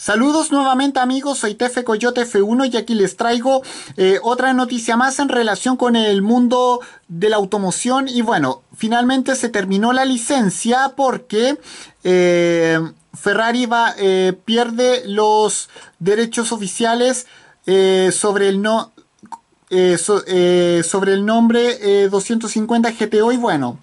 Saludos nuevamente amigos, soy Tefe Coyote F1 y aquí les traigo eh, otra noticia más en relación con el mundo de la automoción y bueno, finalmente se terminó la licencia porque eh, Ferrari va, eh, pierde los derechos oficiales sobre el no... sobre el nombre 250 GTO y bueno,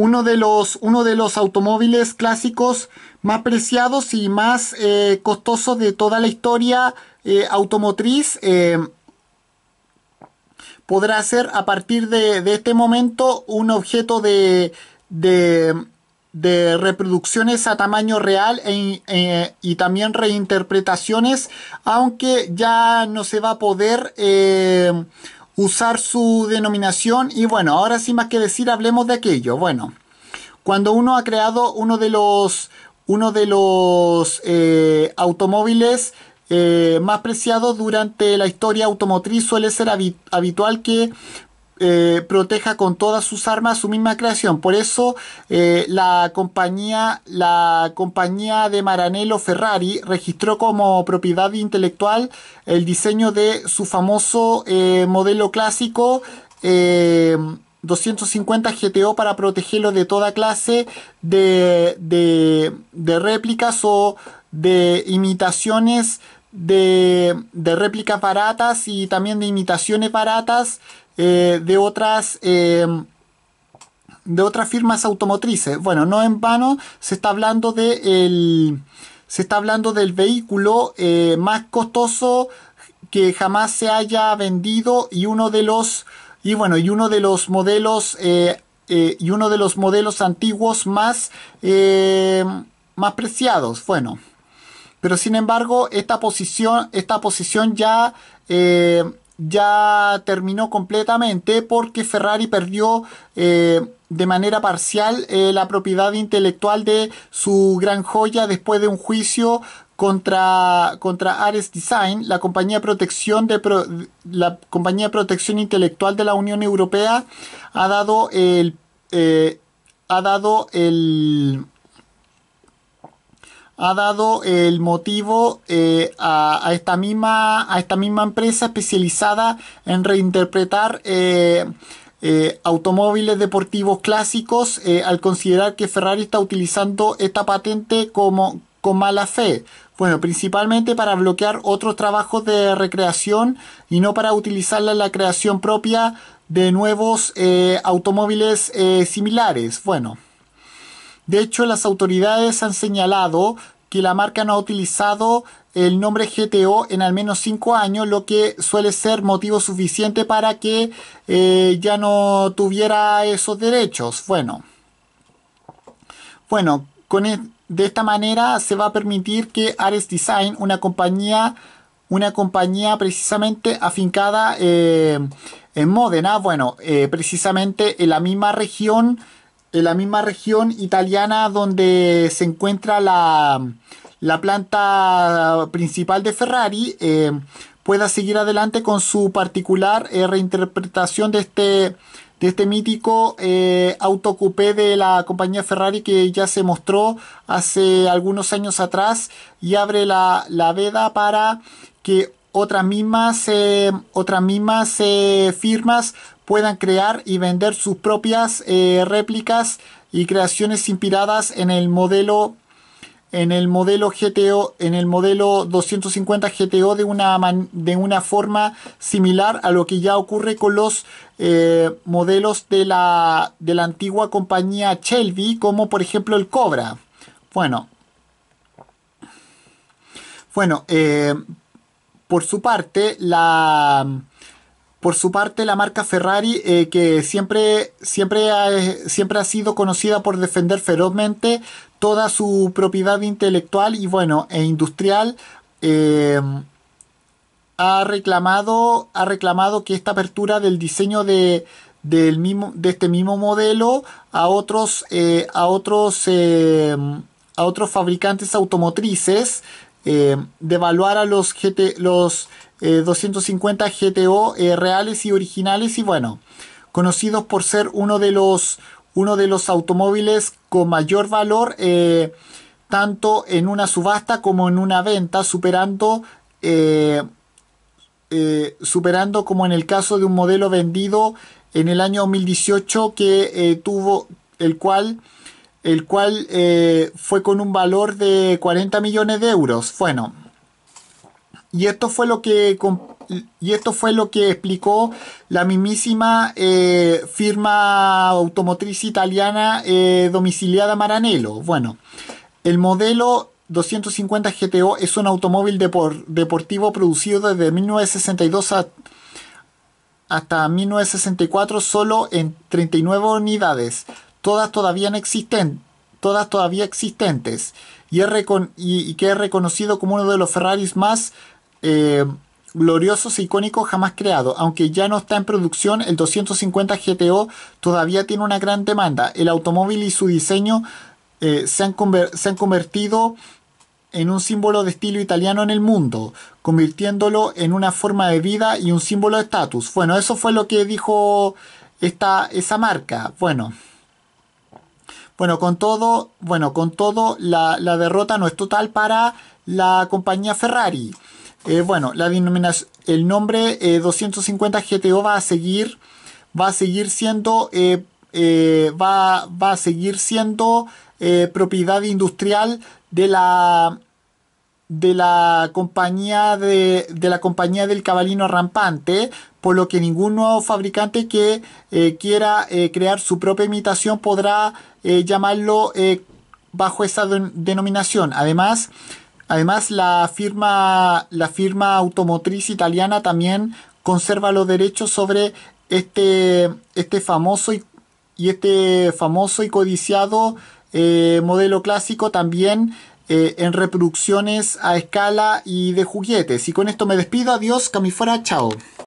uno de los, uno de los automóviles clásicos más preciados y más eh, costosos de toda la historia eh, automotriz. Eh, podrá ser a partir de, este momento un objeto de, reproducciones a tamaño real e y también reinterpretaciones, aunque ya no se va a poder usar su denominación. Y bueno, ahora sin más que decir, hablemos de aquello. Bueno, cuando uno ha creado uno de los, uno de los eh, automóviles eh, más preciados durante la historia automotriz, suele ser habitual que eh, proteja con todas sus armas su misma creación. Por eso eh, la, compañía, la compañía de Maranello Ferrari registró como propiedad intelectual el diseño de su famoso eh, modelo clásico 250 GTO para protegerlo de toda clase de, réplicas o de imitaciones de, de, réplicas baratas y también de imitaciones baratas eh, de otras... Eh, de otras firmas automotrices. Bueno, no en vano se está hablando de el, se está hablando del vehículo eh, más costoso que jamás se haya vendido y uno de los y bueno y uno de los modelos y uno de los modelos antiguos más más preciados. Bueno, pero sin embargo esta posición esta posición ya ya terminó completamente porque Ferrari perdió eh, de manera parcial eh, la propiedad intelectual de su gran joya después de un juicio contra, contra Ares Design, la compañía, de protección de la compañía protección intelectual de la Unión Europea, ha dado el, eh, ha dado el ha dado el motivo eh, a, esta misma, a esta misma empresa especializada en reinterpretar eh, eh, automóviles deportivos clásicos al considerar que Ferrari está utilizando esta patente como, con mala fe. Bueno, principalmente para bloquear otros trabajos de recreación y no para utilizarla en la creación propia de nuevos automóviles similares. Bueno. De hecho, las autoridades han señalado que la marca no ha utilizado el nombre GTO en al menos 5 años, lo que suele ser motivo suficiente para que eh, ya no tuviera esos derechos. Bueno, bueno con e, de esta manera se va a permitir que Ares Design, una compañía, una compañía precisamente afincada eh, en Módena, bueno, eh, precisamente en la misma región, en la misma región italiana donde se encuentra la, planta principal de Ferrari, eh, pueda seguir adelante con su particular eh, reinterpretación de este, de este mítico eh, auto coupé de la compañía Ferrari que ya se mostró hace algunos años atrás y abre la, veda para que otras mismas, eh, otras mismas firmas puedan crear y vender sus propias eh, réplicas y creaciones inspiradas en el modelo en el modelo GTO en el modelo 250 GTO de una de una forma similar a lo que ya ocurre con los eh, modelos de la de la antigua compañía Shelby como por ejemplo el Cobra bueno bueno eh, por su parte la por su parte, la marca Ferrari, eh, que siempre, siempre, ha, eh, siempre ha sido conocida por defender ferozmente toda su propiedad intelectual y bueno, e industrial, eh, ha, reclamado, ha reclamado que esta apertura del diseño de, del mismo, de este mismo modelo a otros, a otros, a otros fabricantes automotrices, devaluara a los, GT, los 250 eh, GTO eh, reales y originales y bueno, conocidos por ser uno de los, uno de los automóviles con mayor valor eh, tanto en una subasta como en una venta, superando, superando como en el caso de un modelo vendido en el año 2018 que tuvo el cual el cual fue con un valor de 40 millones de euros. Bueno, y esto fue lo que, y esto fue lo que explicó la mismísima eh, firma automotriz italiana eh, domiciliada Maranello. Bueno, el modelo 250 GTO es un automóvil deportivo producido desde 1962 hasta 1964 solo en 39 unidades, todas todavía no existen, todas todavía existentes, y, y, y que es reconocido como uno de los Ferraris más eh, gloriosos icónico icónicos jamás creado, Aunque ya no está en producción, el 250 GTO todavía tiene una gran demanda. El automóvil y su diseño eh, se, han convertido en un símbolo de estilo italiano en el mundo, convirtiéndolo en una forma de vida y un símbolo de estatus. Bueno, eso fue lo que dijo esta, esa marca. Bueno. Bueno, con todo, bueno, con todo la derrota no es total para la compañía Ferrari. Eh, bueno, la denominación, el nombre 250 eh, GTO va a seguir, va a seguir siendo, eh, va, a seguir siendo propiedad industrial de la de la compañía de, la compañía del cabalino rampante por lo que ningún nuevo fabricante que quiera crear su propia imitación podrá llamarlo bajo esa denominación además Además, la firma, la firma automotriz italiana también conserva los derechos sobre este, este famoso y, este famoso y codiciado eh, modelo clásico también eh, en reproducciones a escala y de juguetes. Y con esto me despido. Adiós, camifora, Chao.